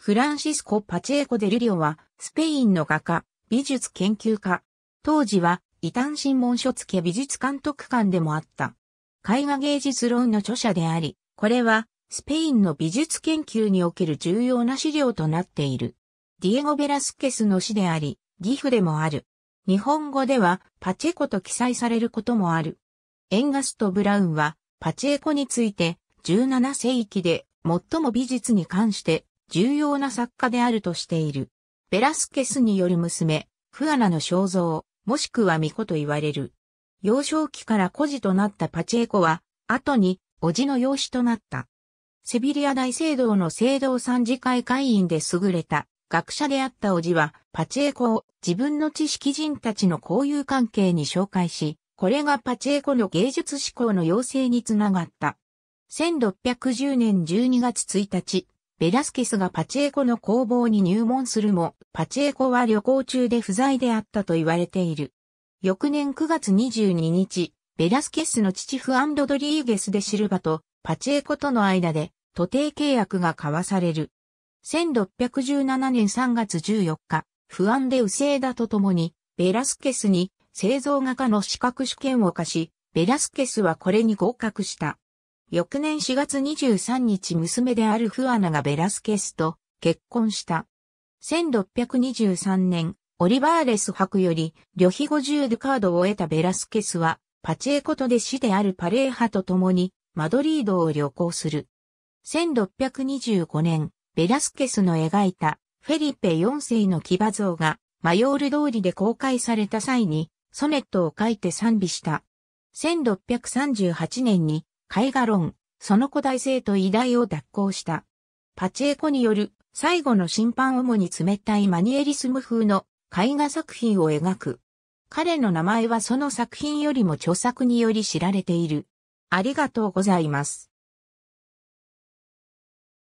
フランシスコ・パチェーコ・デルリオは、スペインの画家、美術研究家。当時は、異端審問書付美術監督官でもあった。絵画芸術論の著者であり、これは、スペインの美術研究における重要な資料となっている。ディエゴ・ベラスケスの詩であり、ギフでもある。日本語では、パチェコと記載されることもある。エンガスト・ブラウンは、パチェコについて、17世紀で最も美術に関して重要な作家であるとしている。ベラスケスによる娘、フアナの肖像、もしくは巫女と言われる。幼少期から孤児となったパチェコは、後に、叔父の養子となった。セビリア大聖堂の聖堂参事会会員で優れた学者であった叔父は、パチェコを自分の知識人たちの交友関係に紹介し、これがパチェコの芸術志向の養成につながった。1610年12月1日、ベラスケスがパチエコの工房に入門するも、パチエコは旅行中で不在であったと言われている。翌年9月22日、ベラスケスの父フアンドドリーゲスでシルバとパチエコとの間で、徒弟契約が交わされる。1617年3月14日、不安でウセーダと共に、ベラスケスに製造画家の資格試験を課し、ベラスケスはこれに合格した。翌年4月23日娘であるフアナがベラスケスと結婚した。1623年、オリバーレス博より、旅費50ドカードを得たベラスケスは、パチェコと弟子であるパレーハと共に、マドリードを旅行する。1625年、ベラスケスの描いた、フェリペ4世の騎馬像が、マヨール通りで公開された際に、ソネットを書いて賛美した。1638年に、絵画論、その古代性と偉大を脱行した。パチェコによる最後の審判主に冷たいマニエリスム風の絵画作品を描く。彼の名前はその作品よりも著作により知られている。ありがとうございます。